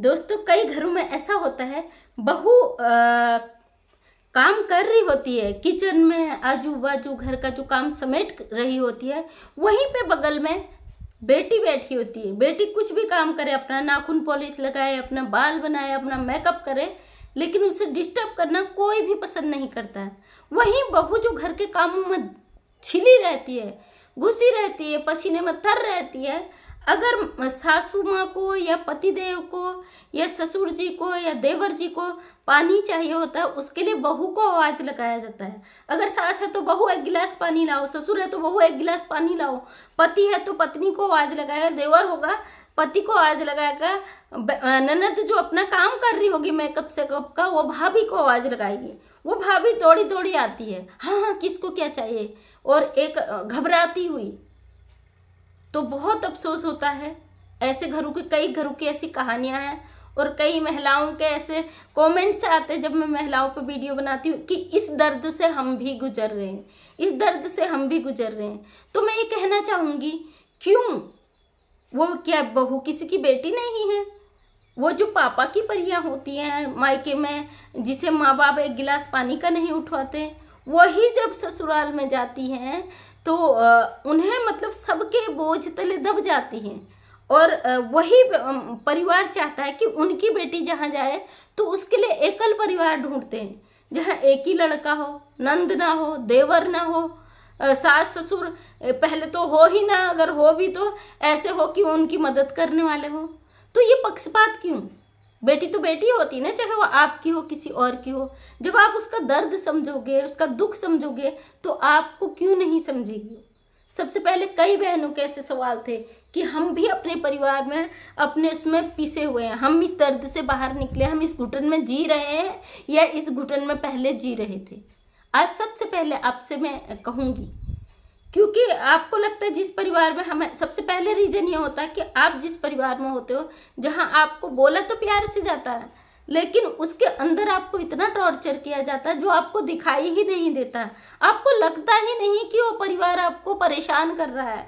दोस्तों कई घरों में ऐसा होता है बहु आ, काम कर रही होती है किचन में आजू बाजू घर का जो काम समेट रही होती है वहीं पे बगल में बेटी बैठी होती है बेटी कुछ भी काम करे अपना नाखून पॉलिश लगाए अपना बाल बनाए अपना मेकअप करे लेकिन उसे डिस्टर्ब करना कोई भी पसंद नहीं करता है वहीं बहू जो घर के कामों में छिली रहती है घुसी रहती है पसीने में तर रहती है अगर सासू माँ को या पतिदेव को या ससुर जी को या देवर जी को पानी चाहिए होता है उसके लिए बहू को आवाज लगाया जाता है अगर सास है तो बहू एक गिलास पानी लाओ ससुर है तो बहू एक गिलास पानी लाओ पति है तो पत्नी को आवाज लगाया देवर होगा पति को आवाज लगाएगा ननद जो अपना काम कर रही होगी मेकअप सेकअप का वो भाभी को आवाज लगाएगी वो भाभी दौड़ी दौड़ी आती है हाँ हाँ किसको क्या चाहिए और एक घबराती हुई तो बहुत अफसोस होता है ऐसे घरों के कई घरों की ऐसी कहानियां हैं और कई महिलाओं के ऐसे कमेंट्स आते हैं जब मैं महिलाओं पर वीडियो बनाती हूँ कि इस दर्द से हम भी गुजर रहे हैं इस दर्द से हम भी गुजर रहे हैं तो मैं ये कहना चाहूँगी क्यों वो क्या बहू किसी की बेटी नहीं है वो जो पापा की परियां होती हैं मायके में जिसे माँ बाप एक गिलास पानी का नहीं उठवाते वही जब ससुराल में जाती हैं तो उन्हें मतलब सबके बोझ तले दब जाती हैं और वही परिवार चाहता है कि उनकी बेटी जहाँ जाए तो उसके लिए एकल परिवार ढूंढते हैं जहाँ एक ही लड़का हो नंद ना हो देवर ना हो सास ससुर पहले तो हो ही ना अगर हो भी तो ऐसे हो कि उनकी मदद करने वाले हो तो ये पक्षपात क्यों बेटी तो बेटी होती ना चाहे वो आपकी हो किसी और की हो जब आप उसका दर्द समझोगे उसका दुख समझोगे तो आपको क्यों नहीं समझेगी सबसे पहले कई बहनों के ऐसे सवाल थे कि हम भी अपने परिवार में अपने उसमें पिसे हुए हैं हम इस दर्द से बाहर निकले हम इस घुटन में जी रहे हैं या इस घुटन में पहले जी रहे थे आज सबसे पहले आपसे मैं कहूँगी क्योंकि आपको लगता है जिस परिवार में हमें सबसे पहले रीजन ये होता है कि आप जिस परिवार में होते हो जहाँ आपको बोला तो प्यार से जाता है लेकिन उसके अंदर आपको इतना टॉर्चर किया जाता है जो आपको दिखाई ही नहीं देता आपको लगता ही नहीं कि वो परिवार आपको परेशान कर रहा है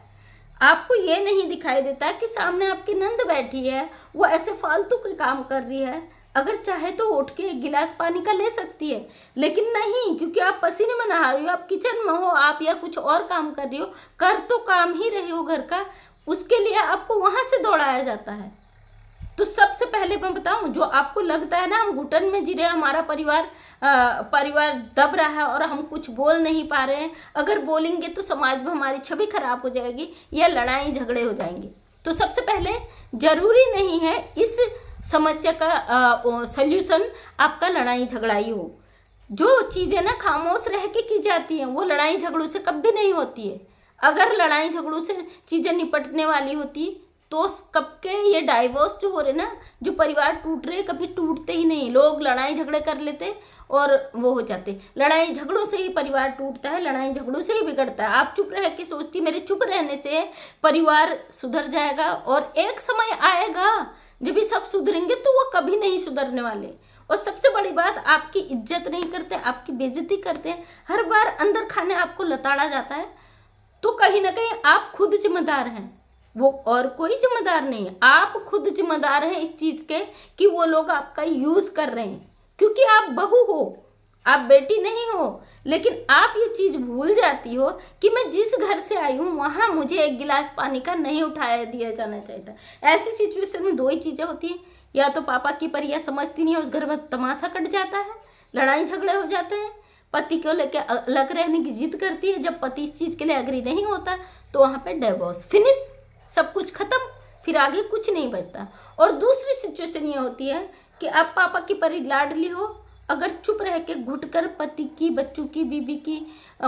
आपको ये नहीं दिखाई देता कि सामने आपकी नंद बैठी है वो ऐसे फालतू के काम कर रही है अगर चाहे तो उठ के एक गिलास पानी का ले सकती है लेकिन नहीं क्योंकि आप पसीने में नहा रही हो आप किचन में हो आप या कुछ और काम कर रही हो कर तो काम ही रहे हो घर का उसके लिए आपको वहां से दौड़ाया जाता है तो सबसे पहले मैं बताऊं जो आपको लगता है ना हम घुटन में जी रहे हमारा परिवार आ, परिवार दब रहा है और हम कुछ बोल नहीं पा रहे हैं अगर बोलेंगे तो समाज में हमारी छवि खराब हो जाएगी या लड़ाई झगड़े हो जाएंगे तो सबसे पहले जरूरी नहीं है इस समस्या का सल्यूशन आपका लड़ाई झगड़ा ही हो जो चीज़ें ना खामोश रह के की जाती हैं वो लड़ाई झगड़ों से कभी नहीं होती है अगर लड़ाई झगड़ों से चीज़ें निपटने वाली होती तो कब के ये डाइवोर्स जो हो रहे ना जो परिवार टूट रहे कभी टूटते ही नहीं लोग लड़ाई झगड़े कर लेते और वो हो जाते लड़ाई झगड़ों से ही परिवार टूटता है लड़ाई झगड़ों से ही बिगड़ता है आप चुप रह के सोचती मेरे चुप रहने से परिवार सुधर जाएगा और एक समय आएगा जब ये सब सुधरेंगे तो वो कभी नहीं सुधरने वाले और सबसे बड़ी बात आपकी इज्जत नहीं करते आपकी बेजती करते हैं हर बार अंदर खाने आपको लताड़ा जाता है तो कहीं ना कहीं आप खुद जिम्मेदार हैं वो और कोई जिम्मेदार नहीं आप खुद जिम्मेदार हैं इस चीज के कि वो लोग आपका यूज कर रहे हैं क्योंकि आप बहू हो आप बेटी नहीं हो लेकिन आप ये चीज भूल जाती हो कि मैं जिस घर से आई हूँ वहां मुझे एक गिलास पानी का नहीं उठाया दिया जाना चाहिए था ऐसी सिचुएशन में दो ही चीजें होती हैं या तो पापा की परिया समझती नहीं है उस घर में तमाशा कट जाता है लड़ाई झगड़े हो जाते हैं पति को लेकर अलग रहने की जिद करती है जब पति इस चीज के लिए अग्री नहीं होता तो वहां पर डेवोर्स फिनिश सब कुछ खत्म फिर आगे कुछ नहीं बचता और दूसरी सिचुएशन ये होती है कि आप पापा की परी लाडली हो अगर चुप रह के घुट पति की बच्चों की बीबी की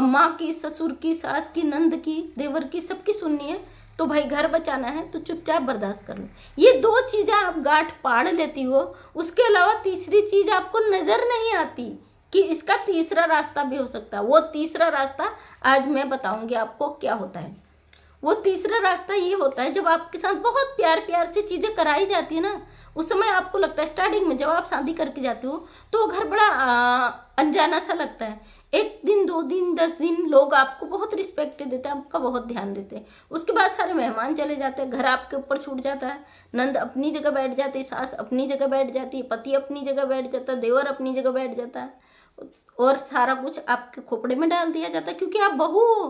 माँ की ससुर की सास की नंद की देवर की सबकी सुननी है तो भाई घर बचाना है तो चुपचाप बर्दाश्त कर लो ये दो चीज़ें आप गांठ पाड़ लेती हो उसके अलावा तीसरी चीज़ आपको नज़र नहीं आती कि इसका तीसरा रास्ता भी हो सकता है वो तीसरा रास्ता आज मैं बताऊंगी आपको क्या होता है वो तीसरा रास्ता ये होता है जब आपके साथ बहुत प्यार प्यार से चीज़ें कराई जाती है ना उस समय आपको लगता है स्टार्टिंग में जब आप शादी करके जाते हो तो वो घर बड़ा अनजाना सा लगता है एक दिन दो दिन दस दिन लोग आपको बहुत रिस्पेक्ट देते हैं आपका बहुत ध्यान देते हैं उसके बाद सारे मेहमान चले जाते हैं घर आपके ऊपर छूट जाता है नंद अपनी जगह बैठ जाती है सास अपनी जगह बैठ जाती है पति अपनी जगह बैठ जाता है देवर अपनी जगह बैठ जाता है और सारा कुछ आपके खोपड़े में डाल दिया जाता है क्योंकि आप बहू हो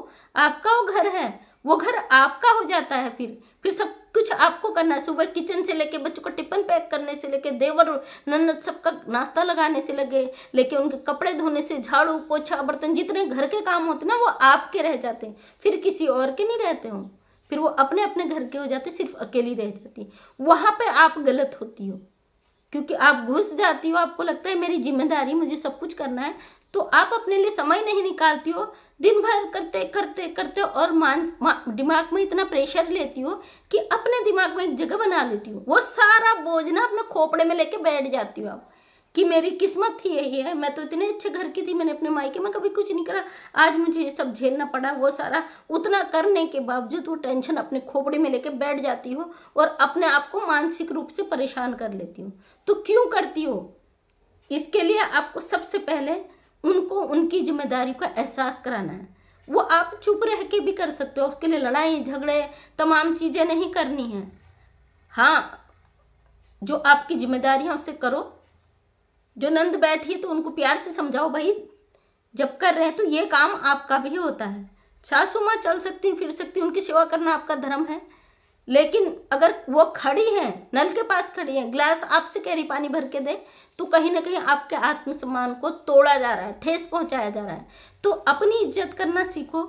आपका वो घर है वो घर आपका हो जाता है फिर फिर सब कुछ आपको करना है सुबह किचन से लेके बच्चों को टिफिन पैक करने से लेके देवर नन्नद सबका नाश्ता लगाने से लगे लेके उनके कपड़े धोने से झाड़ू पोछा बर्तन जितने घर के काम होते ना वो आपके रह जाते हैं फिर किसी और के नहीं रहते हो फिर वो अपने अपने घर के हो जाते सिर्फ अकेली रह जाती वहाँ पर आप गलत होती हो क्योंकि आप घुस जाती हो आपको लगता है मेरी जिम्मेदारी मुझे सब कुछ करना है तो आप अपने लिए समय नहीं निकालती हो दिन भर करते करते करते और मान मा, दिमाग में इतना प्रेशर लेती हो कि अपने दिमाग में एक जगह बना लेती हो वो सारा बोझ ना अपने खोपड़े में लेके बैठ जाती हो आप कि मेरी किस्मत थी यही है मैं तो इतने अच्छे घर की थी मैंने अपने मायके में कभी कुछ नहीं करा आज मुझे ये सब झेलना पड़ा वो सारा उतना करने के बावजूद वो टेंशन अपने खोपड़े में लेके बैठ जाती हो और अपने आप को मानसिक रूप से परेशान कर लेती हूँ तो क्यों करती हो इसके लिए आपको सबसे पहले उनको उनकी जिम्मेदारी का एहसास कराना है वो आप चुप रह के भी कर सकते हो उसके लिए लड़ाई झगड़े तमाम चीज़ें नहीं करनी है हाँ जो आपकी जिम्मेदारी है उसे करो जो नंद बैठी है तो उनको प्यार से समझाओ भाई जब कर रहे हैं तो ये काम आपका भी होता है सासू माँ चल सकती फिर सकती उनकी सेवा करना आपका धर्म है लेकिन अगर वो खड़ी है नल के पास खड़ी है ग्लास आपसे कह रही पानी भर के दे तो कहीं ना कहीं आपके आत्मसम्मान को तोड़ा जा रहा है ठेस पहुंचाया जा रहा है तो अपनी इज्जत करना सीखो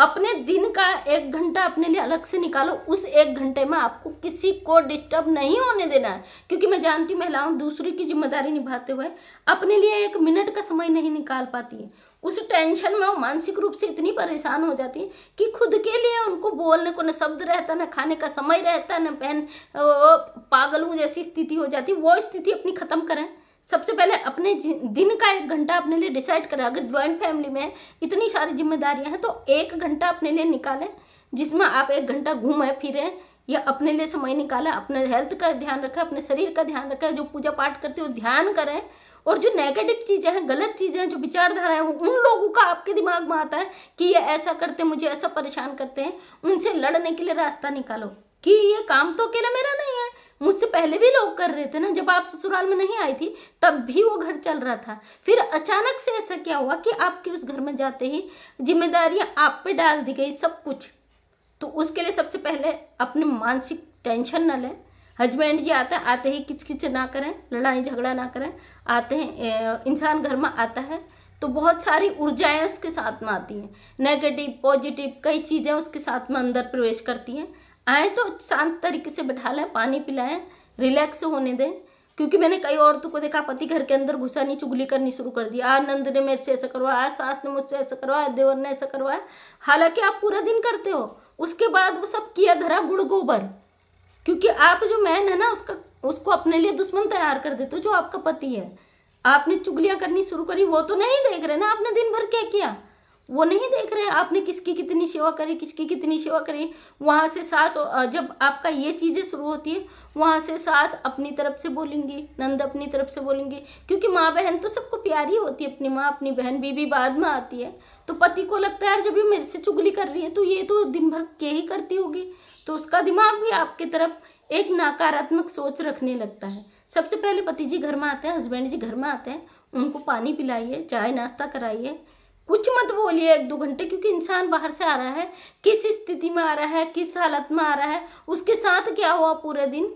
अपने दिन का एक घंटा अपने लिए अलग से निकालो उस एक घंटे में आपको किसी को डिस्टर्ब नहीं होने देना है क्योंकि मैं जानती हूँ महिलाओं दूसरी की जिम्मेदारी निभाते हुए अपने लिए एक मिनट का समय नहीं निकाल पाती है उस टेंशन में वो मानसिक रूप से इतनी परेशान हो जाती है कि खुद के लिए उनको बोलने को न शब्द रहता ना खाने का समय रहता न पहन पागल हूँ जैसी स्थिति हो जाती वो स्थिति अपनी ख़त्म करें सबसे पहले अपने दिन का एक घंटा अपने लिए डिसाइड करें अगर ज्वाइंट फैमिली में इतनी सारी जिम्मेदारियाँ हैं तो एक घंटा अपने लिए निकालें जिसमें आप एक घंटा घूमें फिरें या अपने लिए समय निकालें अपने हेल्थ का ध्यान रखें अपने शरीर का ध्यान रखें जो पूजा पाठ करते हो ध्यान करें और जो नेगेटिव चीज़ें हैं गलत चीज़ें हैं जो विचारधाराएं हैं उन लोगों का आपके दिमाग में आता है कि ये ऐसा करते हैं मुझे ऐसा परेशान करते हैं उनसे लड़ने के लिए रास्ता निकालो कि ये काम तो अकेला मेरा नहीं है मुझसे पहले भी लोग कर रहे थे ना जब आप ससुराल में नहीं आई थी तब भी वो घर चल रहा था फिर अचानक से ऐसा क्या हुआ कि आपके उस घर में जाते ही जिम्मेदारियां आप पे डाल दी गई सब कुछ तो उसके लिए सबसे पहले अपने मानसिक टेंशन न लें हस्बैंड जी आता है आते ही किचकिच ना करें लड़ाई झगड़ा ना करें आते हैं इंसान घर में आता है तो बहुत सारी ऊर्जाएं उसके साथ में आती हैं नेगेटिव पॉजिटिव कई चीज़ें उसके साथ में अंदर प्रवेश करती हैं आए तो शांत तरीके से बैठा लें पानी पिलाएं रिलैक्स होने दें क्योंकि मैंने कई औरतों को देखा पति घर के अंदर घुसा नहीं चुगली करनी शुरू कर दी आनंद नंद ने मेरे से ऐसा करवाया सास ने मुझसे ऐसा करवाया देवर ने ऐसा करवाया हालांकि आप पूरा दिन करते हो उसके बाद वो सब किया धरा गुड़ गोबर क्योंकि आप जो मैन है ना उसका उसको अपने लिए दुश्मन तैयार कर देते हो जो आपका पति है आपने चुगलियां करनी शुरू करी वो तो नहीं देख रहे ना आपने दिन भर क्या किया वो नहीं देख रहे आपने किसकी कितनी सेवा करी किसकी कितनी सेवा करी वहां से सास जब आपका ये चीज़ें शुरू होती है वहां से सास अपनी तरफ से बोलेंगी नंद अपनी तरफ से बोलेंगी क्योंकि माँ बहन तो सबको प्यारी होती है अपनी माँ अपनी बहन बीबी बाद में आती है तो पति को लगता है यार जब ये मेरे से चुगली कर रही है तो ये तो दिन भर के ही करती होगी तो उसका दिमाग भी आपकी तरफ एक नकारात्मक सोच रखने लगता है सबसे पहले पति जी घर में आते हैं हस्बैंड जी घर में आते हैं उनको पानी पिलाइए चाय नाश्ता कराइए कुछ मत बोलिए एक दो घंटे क्योंकि इंसान बाहर से आ रहा है किस स्थिति में आ रहा है किस हालत में आ रहा है उसके साथ क्या हुआ पूरे दिन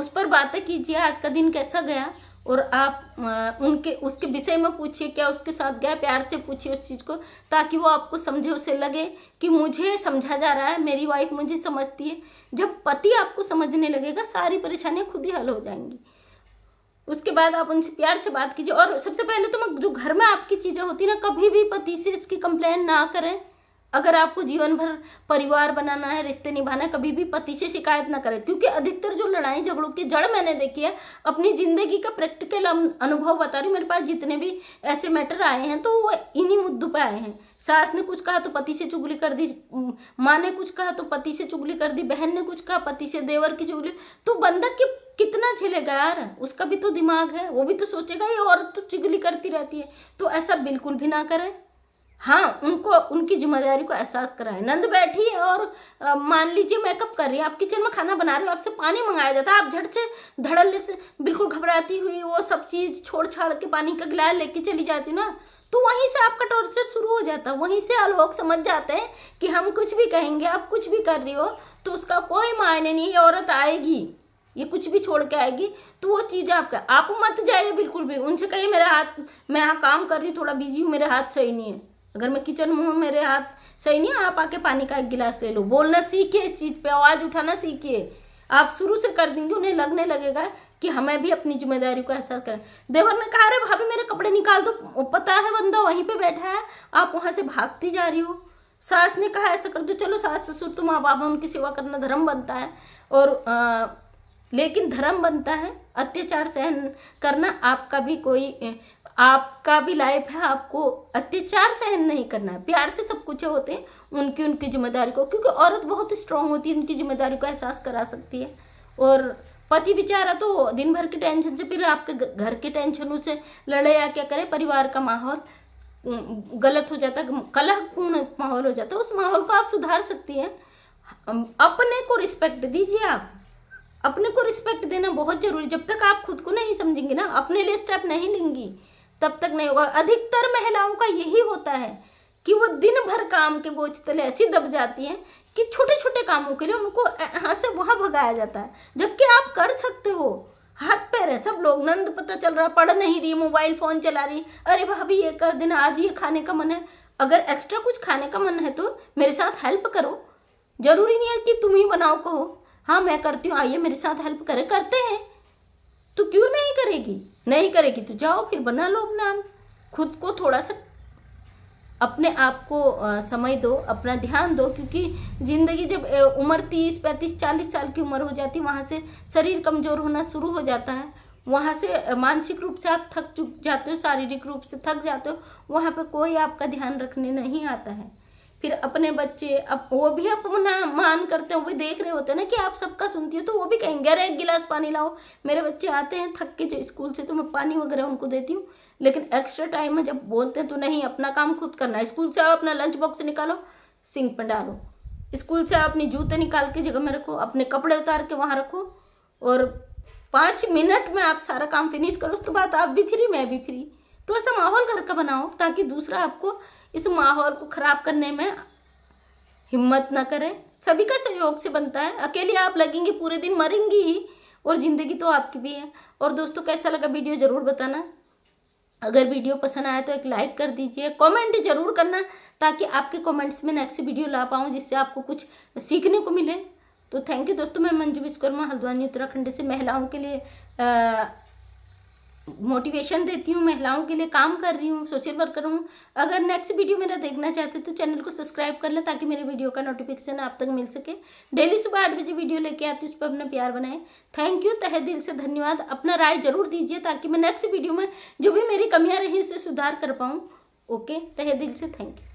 उस पर बातें कीजिए आज का दिन कैसा गया और आप उनके उसके विषय में पूछिए क्या उसके साथ गया प्यार से पूछिए उस चीज़ को ताकि वो आपको समझे उसे लगे कि मुझे समझा जा रहा है मेरी वाइफ मुझे समझती है जब पति आपको समझने लगेगा सारी परेशानियाँ खुद ही हल हो जाएंगी उसके बाद आप उनसे प्यार से बात कीजिए और सबसे पहले तो मैं जो घर में आपकी चीज़ें होती ना कभी भी पति से इसकी कंप्लेन ना करें अगर आपको जीवन भर परिवार बनाना है रिश्ते निभाना है कभी भी पति से शिकायत ना करें क्योंकि अधिकतर जो लड़ाई झगड़ों की जड़ मैंने देखी है अपनी ज़िंदगी का प्रैक्टिकल अनुभव बता रही मेरे पास जितने भी ऐसे मैटर आए हैं तो वो इन्हीं मुद्दों पर आए हैं सास ने कुछ कहा तो पति से चुगली कर दी माँ ने कुछ कहा तो पति से चुगली कर दी बहन ने कुछ कहा पति से देवर की चुगली तो बंदा कि कितना झेलेगा यार उसका भी तो दिमाग है वो भी तो सोचेगा ये और तो चुगली करती रहती है तो ऐसा बिल्कुल भी ना करें हाँ उनको उनकी जिम्मेदारी को एहसास कराएं नंद बैठी है और आ, मान लीजिए मेकअप कर रही है आप किचन में खाना बना रहे हो आपसे पानी मंगाया जाता है आप झट से धड़ल से बिल्कुल घबराती हुई वो सब चीज़ छोड़ छाड़ के पानी का गिलास लेके चली जाती ना तो वहीं से आपका टॉर्चर शुरू हो जाता है वहीं से लोग समझ जाते हैं कि हम कुछ भी कहेंगे आप कुछ भी कर रही हो तो उसका कोई मायने नहीं ये औरत आएगी ये कुछ भी छोड़ के आएगी तो वो चीज़ें आपका आप मत जाइए बिल्कुल भी उनसे कहिए मेरा हाथ मैं यहाँ काम कर रही हूँ थोड़ा बिजी हूँ मेरे हाथ सही नहीं है अगर मैं किचन में हूँ मेरे हाथ सही नहीं आप आके पानी का एक गिलास ले लो बोलना सीखिए इस चीज़ पे आवाज़ उठाना सीखिए आप शुरू से कर देंगे उन्हें लगने लगेगा कि हमें भी अपनी जिम्मेदारी को एहसास करें देवर ने कहा अरे भाभी मेरे कपड़े निकाल दो तो पता है बंदा वहीं पर बैठा है आप वहाँ से भागती जा रही हो सास ने कहा ऐसा कर दो चलो सास ससुर तो माँ बाप उनकी सेवा करना धर्म बनता है और लेकिन धर्म बनता है अत्याचार सहन करना आपका भी कोई आपका भी लाइफ है आपको अत्याचार सहन नहीं करना है प्यार से सब कुछ होते हैं उनकी उनकी जिम्मेदारी को क्योंकि औरत बहुत स्ट्रांग होती है उनकी जिम्मेदारी को एहसास करा सकती है और पति बेचारा तो दिन भर की टेंशन से फिर आपके घर के टेंशन उसे लड़े या क्या करे परिवार का माहौल गलत हो जाता कलहपूर्ण माहौल हो जाता है उस माहौल को आप सुधार सकती हैं अपने को रिस्पेक्ट दीजिए आप अपने को रिस्पेक्ट देना बहुत जरूरी जब तक आप खुद को नहीं समझेंगे ना अपने लिए स्टेप नहीं लेंगी तब तक नहीं होगा अधिकतर महिलाओं का यही होता है कि वो दिन भर काम के बोझ तले ऐसी दब जाती हैं कि छोटे छोटे कामों के लिए उनको यहाँ से वहाँ भगाया जाता है जबकि आप कर सकते हो हाथ पैर है सब लोग नंद पता चल रहा पढ़ नहीं रही मोबाइल फ़ोन चला रही अरे भाभी ये कर देना आज ये खाने का मन है अगर एक्स्ट्रा कुछ खाने का मन है तो मेरे साथ हेल्प करो ज़रूरी नहीं है कि तुम ही बनाओ कहो हाँ मैं करती हूँ आइए मेरे साथ हेल्प करें करते हैं तो क्यों नहीं करेगी नहीं करेगी तो जाओ फिर बना लो अपना खुद को थोड़ा सा अपने आप को समय दो अपना ध्यान दो क्योंकि ज़िंदगी जब उम्र तीस पैंतीस चालीस साल की उम्र हो जाती वहाँ से शरीर कमज़ोर होना शुरू हो जाता है वहाँ से मानसिक रूप से आप थक चुक जाते हो शारीरिक रूप से थक जाते हो वहाँ पर कोई आपका ध्यान रखने नहीं आता है फिर अपने बच्चे अब वो भी अपना मान करते हैं हुए देख रहे होते हैं ना कि आप सबका सुनती हो तो वो भी कहेंगे अरे एक गिलास पानी लाओ मेरे बच्चे आते हैं थक के जो स्कूल से तो मैं पानी वगैरह उनको देती हूँ लेकिन एक्स्ट्रा टाइम में जब बोलते हैं तो नहीं अपना काम खुद करना है स्कूल से आओ अपना लंच बॉक्स निकालो सिंक पर डालो स्कूल से आओ अपनी जूते निकाल के जगह में रखो अपने कपड़े उतार के वहाँ रखो और पाँच मिनट में आप सारा काम फिनिश करो उसके बाद आप भी फ्री मैं भी फ्री तो ऐसा माहौल घर का बनाओ ताकि दूसरा आपको इस माहौल को खराब करने में हिम्मत ना करें सभी का सहयोग से बनता है अकेले आप लगेंगे पूरे दिन मरेंगी ही और ज़िंदगी तो आपकी भी है और दोस्तों कैसा लगा वीडियो ज़रूर बताना अगर वीडियो पसंद आया तो एक लाइक कर दीजिए कमेंट जरूर करना ताकि आपके कमेंट्स में नेक्स्ट वीडियो ला पाऊँ जिससे आपको कुछ सीखने को मिले तो थैंक यू दोस्तों मैं मंजू विश्वकर्मा हल्द्वानी उत्तराखंड से महिलाओं के लिए आ, मोटिवेशन देती हूँ महिलाओं के लिए काम कर रही हूँ सोशल वर्कर हूँ अगर नेक्स्ट वीडियो मेरा देखना चाहते हैं तो चैनल को सब्सक्राइब कर लें ताकि मेरे वीडियो का नोटिफिकेशन आप तक मिल सके डेली सुबह आठ बजे वीडियो लेके आती हूँ उस पर अपना प्यार बनाएं थैंक यू तहे दिल से धन्यवाद अपना राय जरूर दीजिए ताकि मैं नेक्स्ट वीडियो में जो भी मेरी कमियाँ रही उसे सुधार कर पाऊँ ओके तहे दिल से थैंक यू